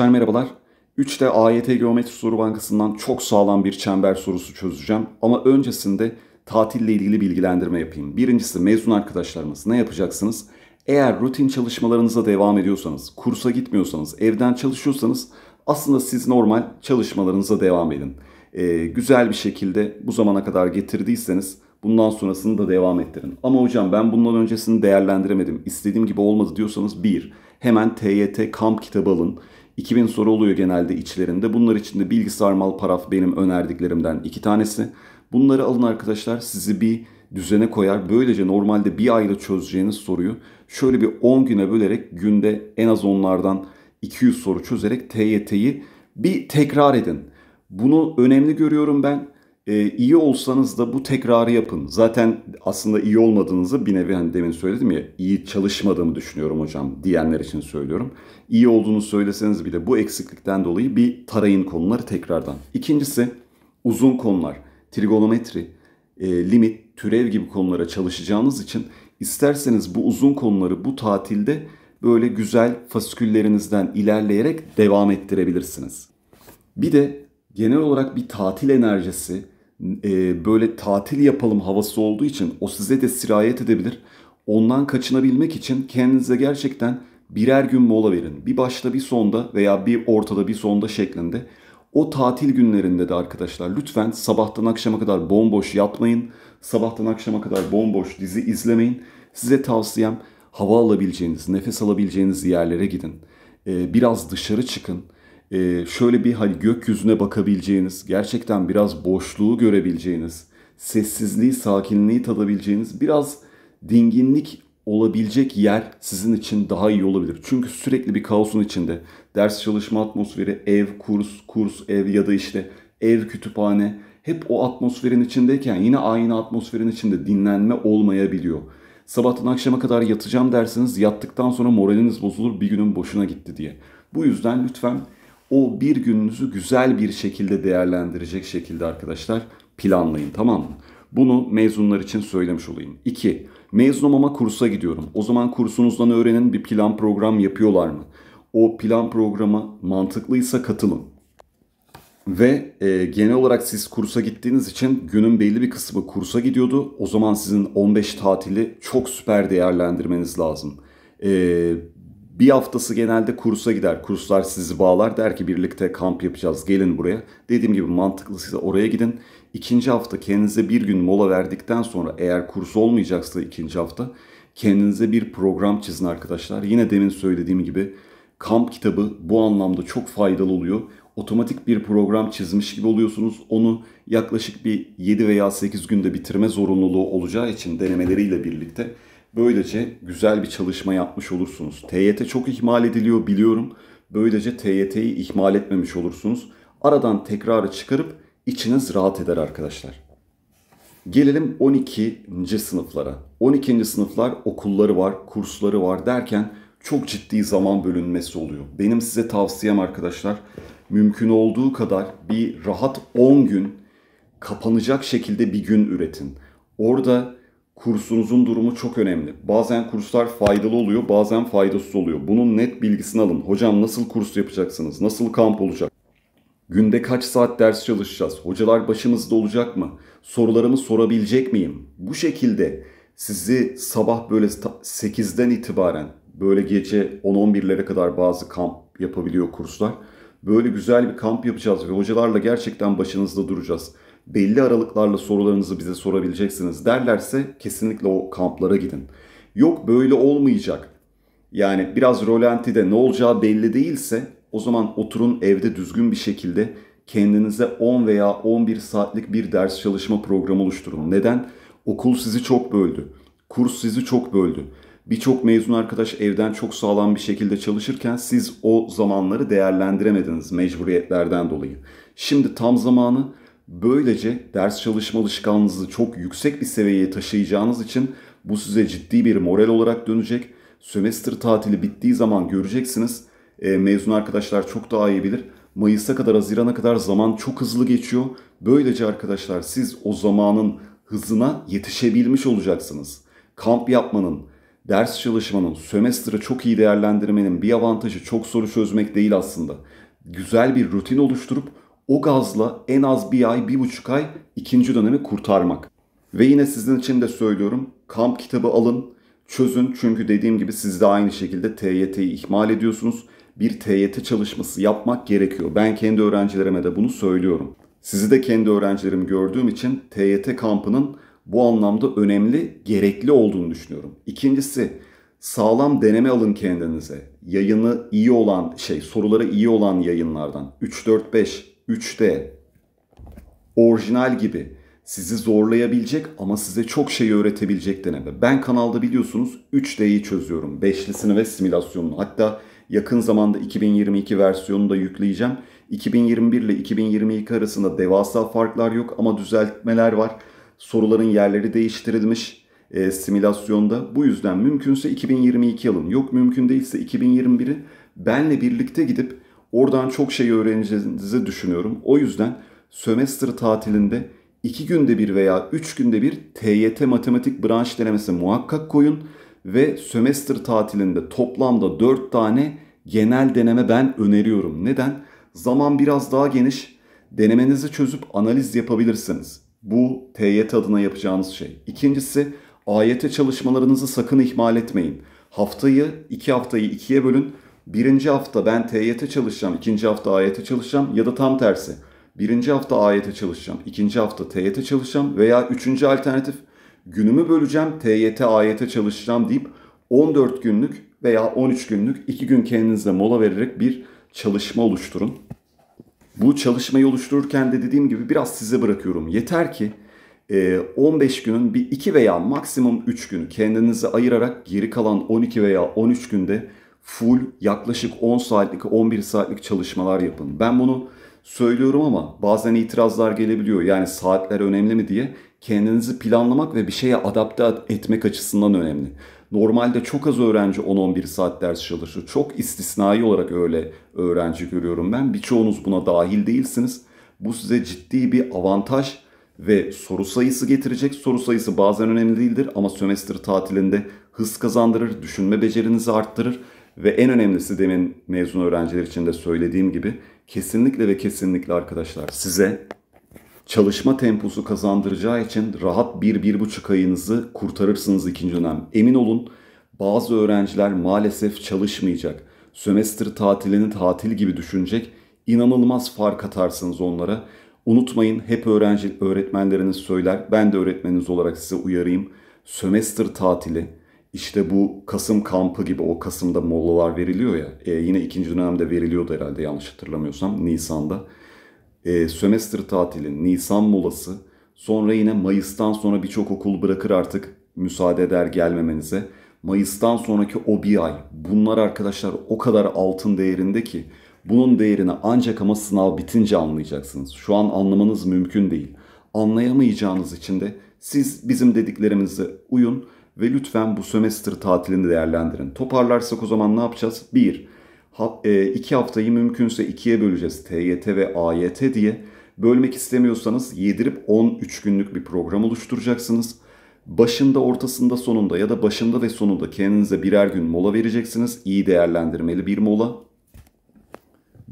Gençler merhabalar. 3'te AYT Geometri Soru Bankası'ndan çok sağlam bir çember sorusu çözeceğim. Ama öncesinde tatille ilgili bilgilendirme yapayım. Birincisi mezun arkadaşlarımız ne yapacaksınız? Eğer rutin çalışmalarınıza devam ediyorsanız, kursa gitmiyorsanız, evden çalışıyorsanız aslında siz normal çalışmalarınıza devam edin. Ee, güzel bir şekilde bu zamana kadar getirdiyseniz bundan sonrasını da devam ettirin. Ama hocam ben bundan öncesini değerlendiremedim, istediğim gibi olmadı diyorsanız bir, hemen TYT kamp kitabı alın. 2000 soru oluyor genelde içlerinde. Bunlar içinde bilgisayar mal paraf benim önerdiklerimden iki tanesi. Bunları alın arkadaşlar sizi bir düzene koyar. Böylece normalde bir ayda çözeceğiniz soruyu şöyle bir 10 güne bölerek günde en az onlardan 200 soru çözerek TYT'yi bir tekrar edin. Bunu önemli görüyorum ben e, iyi olsanız da bu tekrarı yapın. Zaten aslında iyi olmadığınızı bir nevi hani demin söyledim ya iyi çalışmadığımı düşünüyorum hocam diyenler için söylüyorum. İyi olduğunu söyleseniz bile bu eksiklikten dolayı bir tarayın konuları tekrardan. İkincisi uzun konular, trigonometri, e, limit, türev gibi konulara çalışacağınız için isterseniz bu uzun konuları bu tatilde böyle güzel fasiküllerinizden ilerleyerek devam ettirebilirsiniz. Bir de genel olarak bir tatil enerjisi, e, böyle tatil yapalım havası olduğu için o size de sirayet edebilir. Ondan kaçınabilmek için kendinize gerçekten birer gün mola verin. Bir başta bir sonda veya bir ortada bir sonda şeklinde. O tatil günlerinde de arkadaşlar lütfen sabahtan akşama kadar bomboş yatmayın. Sabahtan akşama kadar bomboş dizi izlemeyin. Size tavsiyem hava alabileceğiniz, nefes alabileceğiniz yerlere gidin. Ee, biraz dışarı çıkın e, şöyle bir hani gökyüzüne bakabileceğiniz, gerçekten biraz boşluğu görebileceğiniz, sessizliği, sakinliği tadabileceğiniz biraz dinginlik olabilecek yer sizin için daha iyi olabilir. Çünkü sürekli bir kaosun içinde ders çalışma atmosferi, ev, kurs, kurs, ev ya da işte ev, kütüphane hep o atmosferin içindeyken yine aynı atmosferin içinde dinlenme olmayabiliyor. Sabahtan akşama kadar yatacağım dersiniz yattıktan sonra moraliniz bozulur bir günün boşuna gitti diye. Bu yüzden lütfen o bir gününüzü güzel bir şekilde değerlendirecek şekilde arkadaşlar planlayın tamam mı? Bunu mezunlar için söylemiş olayım. 2. Mezunum ama kursa gidiyorum. O zaman kursunuzdan öğrenin bir plan program yapıyorlar mı? O plan programı mantıklıysa katılın. Ve e, genel olarak siz kursa gittiğiniz için günün belli bir kısmı kursa gidiyordu. O zaman sizin 15 tatili çok süper değerlendirmeniz lazım. E, bir haftası genelde kursa gider. Kurslar sizi bağlar. Der ki birlikte kamp yapacağız. Gelin buraya. Dediğim gibi mantıklısıysa oraya gidin. İkinci hafta kendinize bir gün mola verdikten sonra eğer kurs olmayacaksa ikinci hafta kendinize bir program çizin arkadaşlar. Yine demin söylediğim gibi kamp kitabı bu anlamda çok faydalı oluyor. Otomatik bir program çizmiş gibi oluyorsunuz. Onu yaklaşık bir 7 veya 8 günde bitirme zorunluluğu olacağı için denemeleriyle birlikte Böylece güzel bir çalışma yapmış olursunuz. TYT çok ihmal ediliyor biliyorum. Böylece TYT'yi ihmal etmemiş olursunuz. Aradan tekrarı çıkarıp içiniz rahat eder arkadaşlar. Gelelim 12. sınıflara. 12. sınıflar okulları var, kursları var derken çok ciddi zaman bölünmesi oluyor. Benim size tavsiyem arkadaşlar mümkün olduğu kadar bir rahat 10 gün kapanacak şekilde bir gün üretin. Orada kursunuzun durumu çok önemli. Bazen kurslar faydalı oluyor, bazen faydasız oluyor. Bunun net bilgisini alın. Hocam nasıl kurs yapacaksınız? Nasıl kamp olacak? Günde kaç saat ders çalışacağız? Hocalar başımızda olacak mı? Sorularımı sorabilecek miyim? Bu şekilde sizi sabah böyle 8'den itibaren böyle gece 10-11'lere kadar bazı kamp yapabiliyor kurslar. Böyle güzel bir kamp yapacağız ve hocalarla gerçekten başınızda duracağız belli aralıklarla sorularınızı bize sorabileceksiniz derlerse kesinlikle o kamplara gidin. Yok böyle olmayacak. Yani biraz rolantide ne olacağı belli değilse o zaman oturun evde düzgün bir şekilde kendinize 10 veya 11 saatlik bir ders çalışma programı oluşturun. Neden? Okul sizi çok böldü. Kurs sizi çok böldü. Birçok mezun arkadaş evden çok sağlam bir şekilde çalışırken siz o zamanları değerlendiremediniz mecburiyetlerden dolayı. Şimdi tam zamanı Böylece ders çalışma alışkanlığınızı çok yüksek bir seviyeye taşıyacağınız için bu size ciddi bir moral olarak dönecek. Sömestr tatili bittiği zaman göreceksiniz. E, mezun arkadaşlar çok daha iyi bilir. Mayıs'a kadar, Haziran'a kadar zaman çok hızlı geçiyor. Böylece arkadaşlar siz o zamanın hızına yetişebilmiş olacaksınız. Kamp yapmanın, ders çalışmanın, sömestrı çok iyi değerlendirmenin bir avantajı çok soru çözmek değil aslında. Güzel bir rutin oluşturup o gazla en az bir ay, bir buçuk ay ikinci dönemi kurtarmak. Ve yine sizin için de söylüyorum. Kamp kitabı alın, çözün. Çünkü dediğim gibi siz de aynı şekilde TYT'yi ihmal ediyorsunuz. Bir TYT çalışması yapmak gerekiyor. Ben kendi öğrencilerime de bunu söylüyorum. Sizi de kendi öğrencilerim gördüğüm için TYT kampının bu anlamda önemli, gerekli olduğunu düşünüyorum. İkincisi, sağlam deneme alın kendinize. Yayını iyi olan şey, soruları iyi olan yayınlardan. 3, 4, 5 3D orijinal gibi sizi zorlayabilecek ama size çok şey öğretebilecek deneme. Ben kanalda biliyorsunuz 3D'yi çözüyorum. Beşlisini ve simülasyonunu. Hatta yakın zamanda 2022 versiyonunu da yükleyeceğim. 2021 ile 2022 arasında devasa farklar yok ama düzeltmeler var. Soruların yerleri değiştirilmiş e, simülasyonda. Bu yüzden mümkünse 2022 alın. Yok mümkün değilse 2021'i benle birlikte gidip Oradan çok şey öğreneceğinizi düşünüyorum. O yüzden sömestr tatilinde 2 günde bir veya 3 günde bir TYT matematik branş denemesi muhakkak koyun ve sömestr tatilinde toplamda 4 tane genel deneme ben öneriyorum. Neden? Zaman biraz daha geniş. Denemenizi çözüp analiz yapabilirsiniz. Bu TYT adına yapacağınız şey. İkincisi AYT çalışmalarınızı sakın ihmal etmeyin. Haftayı 2 haftayı ikiye bölün birinci hafta ben TYT çalışacağım, ikinci hafta AYT çalışacağım ya da tam tersi. Birinci hafta AYT çalışacağım, ikinci hafta TYT çalışacağım veya üçüncü alternatif günümü böleceğim, TYT, AYT çalışacağım deyip 14 günlük veya 13 günlük 2 gün kendinize mola vererek bir çalışma oluşturun. Bu çalışmayı oluştururken de dediğim gibi biraz size bırakıyorum. Yeter ki 15 e, günün bir 2 veya maksimum 3 günü kendinize ayırarak geri kalan 12 veya 13 günde full yaklaşık 10 saatlik 11 saatlik çalışmalar yapın. Ben bunu söylüyorum ama bazen itirazlar gelebiliyor. Yani saatler önemli mi diye kendinizi planlamak ve bir şeye adapte etmek açısından önemli. Normalde çok az öğrenci 10-11 saat ders çalışır. Çok istisnai olarak öyle öğrenci görüyorum ben. Birçoğunuz buna dahil değilsiniz. Bu size ciddi bir avantaj ve soru sayısı getirecek. Soru sayısı bazen önemli değildir ama sömestr tatilinde hız kazandırır, düşünme becerinizi arttırır ve en önemlisi demin mezun öğrenciler için de söylediğim gibi kesinlikle ve kesinlikle arkadaşlar size çalışma temposu kazandıracağı için rahat bir bir buçuk ayınızı kurtarırsınız ikinci dönem. Emin olun bazı öğrenciler maalesef çalışmayacak. Sömestr tatilini tatil gibi düşünecek. İnanılmaz fark atarsınız onlara. Unutmayın hep öğrenci öğretmenleriniz söyler. Ben de öğretmeniniz olarak size uyarayım. Sömestr tatili işte bu Kasım kampı gibi o Kasım'da molalar veriliyor ya e, yine ikinci dönemde veriliyordu herhalde yanlış hatırlamıyorsam Nisan'da. E, sömestr tatili, Nisan molası sonra yine Mayıs'tan sonra birçok okul bırakır artık müsaade eder gelmemenize. Mayıs'tan sonraki o bir ay bunlar arkadaşlar o kadar altın değerinde ki bunun değerini ancak ama sınav bitince anlayacaksınız. Şu an anlamanız mümkün değil. Anlayamayacağınız için de siz bizim dediklerimizi uyun ve lütfen bu sömestr tatilini değerlendirin. Toparlarsak o zaman ne yapacağız? 1. Ha, e, iki haftayı mümkünse ikiye böleceğiz TYT ve AYT diye. Bölmek istemiyorsanız yedirip 13 günlük bir program oluşturacaksınız. Başında, ortasında, sonunda ya da başında ve sonunda kendinize birer gün mola vereceksiniz. İyi değerlendirmeli bir mola.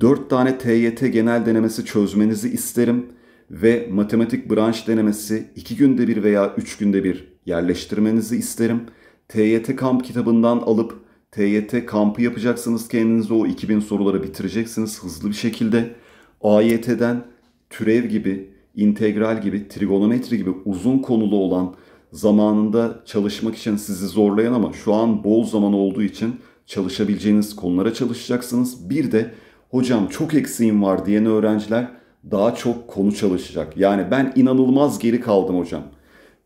4 tane TYT genel denemesi çözmenizi isterim ve matematik branş denemesi iki günde bir veya üç günde bir yerleştirmenizi isterim. TYT Kamp kitabından alıp TYT kampı yapacaksınız kendinize o 2000 soruları bitireceksiniz hızlı bir şekilde. AYT'den türev gibi, integral gibi, trigonometri gibi uzun konulu olan zamanında çalışmak için sizi zorlayan ama şu an bol zaman olduğu için çalışabileceğiniz konulara çalışacaksınız. Bir de hocam çok eksiğim var diyen öğrenciler daha çok konu çalışacak. Yani ben inanılmaz geri kaldım hocam.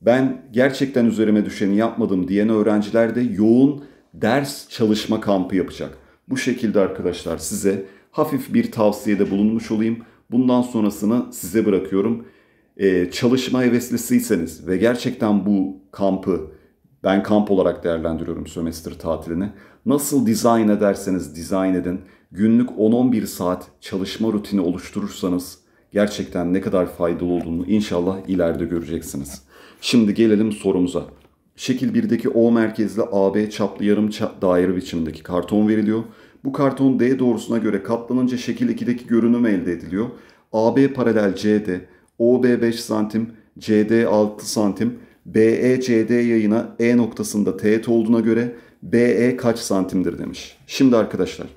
Ben gerçekten üzerime düşeni yapmadım diyen öğrenciler de yoğun ders çalışma kampı yapacak. Bu şekilde arkadaşlar size hafif bir tavsiyede bulunmuş olayım. Bundan sonrasını size bırakıyorum. Ee, çalışma heveslisiyseniz ve gerçekten bu kampı ben kamp olarak değerlendiriyorum sömestr tatilini. Nasıl dizayn ederseniz dizayn edin. Günlük 10-11 saat çalışma rutini oluşturursanız gerçekten ne kadar faydalı olduğunu inşallah ileride göreceksiniz. Şimdi gelelim sorumuza. Şekil 1'deki O merkezli AB çaplı yarım daire biçimindeki karton veriliyor. Bu karton D doğrusuna göre katlanınca şekil 2'deki görünüm elde ediliyor. AB paralel CD, OB 5 santim, CD 6 santim, BE CD yayına E noktasında teğet olduğuna göre BE kaç santimdir demiş. Şimdi arkadaşlar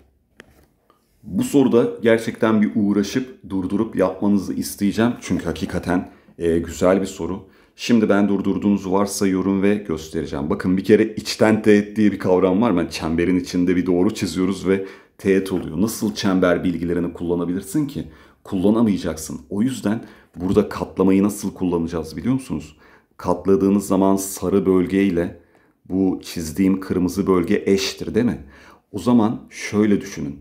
bu soruda gerçekten bir uğraşıp durdurup yapmanızı isteyeceğim. Çünkü hakikaten e, güzel bir soru. Şimdi ben durdurduğunuzu varsayıyorum ve göstereceğim. Bakın bir kere içten teğet diye bir kavram var. Yani çemberin içinde bir doğru çiziyoruz ve teğet oluyor. Nasıl çember bilgilerini kullanabilirsin ki? Kullanamayacaksın. O yüzden burada katlamayı nasıl kullanacağız biliyor musunuz? Katladığınız zaman sarı bölgeyle bu çizdiğim kırmızı bölge eştir değil mi? O zaman şöyle düşünün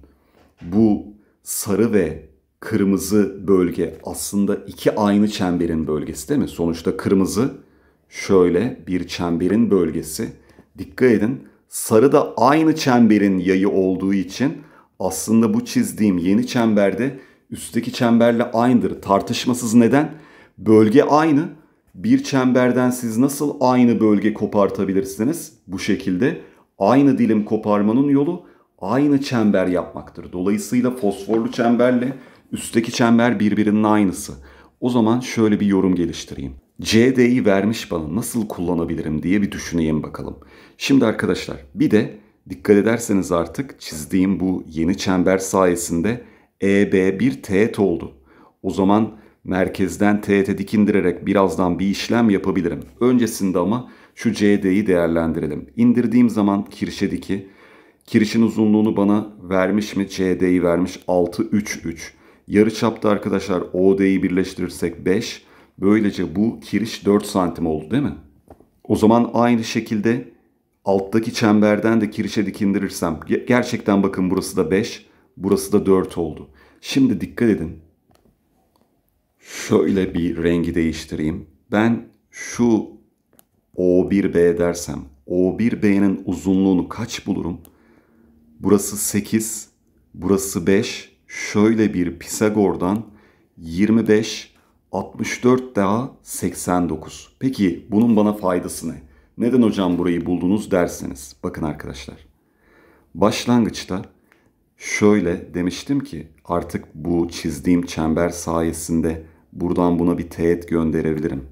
bu sarı ve kırmızı bölge aslında iki aynı çemberin bölgesi değil mi? Sonuçta kırmızı şöyle bir çemberin bölgesi. Dikkat edin sarı da aynı çemberin yayı olduğu için aslında bu çizdiğim yeni çemberde üstteki çemberle aynıdır. Tartışmasız neden? Bölge aynı. Bir çemberden siz nasıl aynı bölge kopartabilirsiniz? Bu şekilde aynı dilim koparmanın yolu aynı çember yapmaktır. Dolayısıyla fosforlu çemberle üstteki çember birbirinin aynısı. O zaman şöyle bir yorum geliştireyim. CD'yi vermiş bana nasıl kullanabilirim diye bir düşüneyim bakalım. Şimdi arkadaşlar bir de dikkat ederseniz artık çizdiğim bu yeni çember sayesinde EB bir teğet oldu. O zaman merkezden teğete indirerek birazdan bir işlem yapabilirim. Öncesinde ama şu CD'yi değerlendirelim. İndirdiğim zaman kirşediki Kirişin uzunluğunu bana vermiş mi? CD'yi vermiş. 6, 3, 3. Yarı çapta arkadaşlar OD'yi birleştirirsek 5. Böylece bu kiriş 4 santim oldu değil mi? O zaman aynı şekilde alttaki çemberden de kirişe dikindirirsem gerçekten bakın burası da 5, burası da 4 oldu. Şimdi dikkat edin. Şöyle bir rengi değiştireyim. Ben şu O1B dersem O1B'nin uzunluğunu kaç bulurum? Burası 8, burası 5. Şöyle bir Pisagor'dan 25, 64 daha 89. Peki bunun bana faydası ne? Neden hocam burayı buldunuz derseniz. Bakın arkadaşlar. Başlangıçta şöyle demiştim ki artık bu çizdiğim çember sayesinde buradan buna bir teğet gönderebilirim.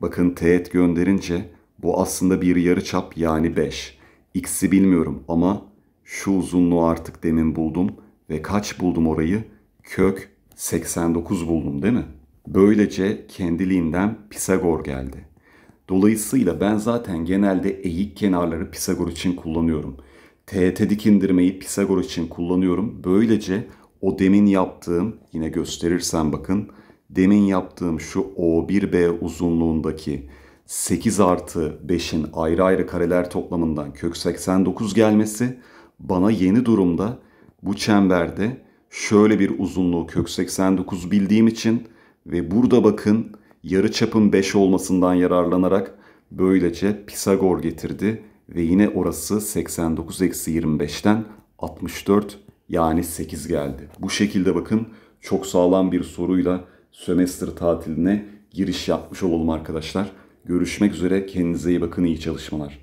Bakın teğet gönderince bu aslında bir yarıçap yani 5. X'i bilmiyorum ama şu uzunluğu artık demin buldum ve kaç buldum orayı? Kök 89 buldum değil mi? Böylece kendiliğinden Pisagor geldi. Dolayısıyla ben zaten genelde eğik kenarları Pisagor için kullanıyorum. TET dik indirmeyi Pisagor için kullanıyorum. Böylece o demin yaptığım, yine gösterirsem bakın, demin yaptığım şu O1B uzunluğundaki 8 artı 5'in ayrı ayrı kareler toplamından kök 89 gelmesi bana yeni durumda bu çemberde şöyle bir uzunluğu kök 89 bildiğim için ve burada bakın yarı çapın 5 olmasından yararlanarak böylece Pisagor getirdi ve yine orası 89 eksi 25'ten 64 yani 8 geldi. Bu şekilde bakın çok sağlam bir soruyla sömestr tatiline giriş yapmış olalım arkadaşlar. Görüşmek üzere kendinize iyi bakın iyi çalışmalar.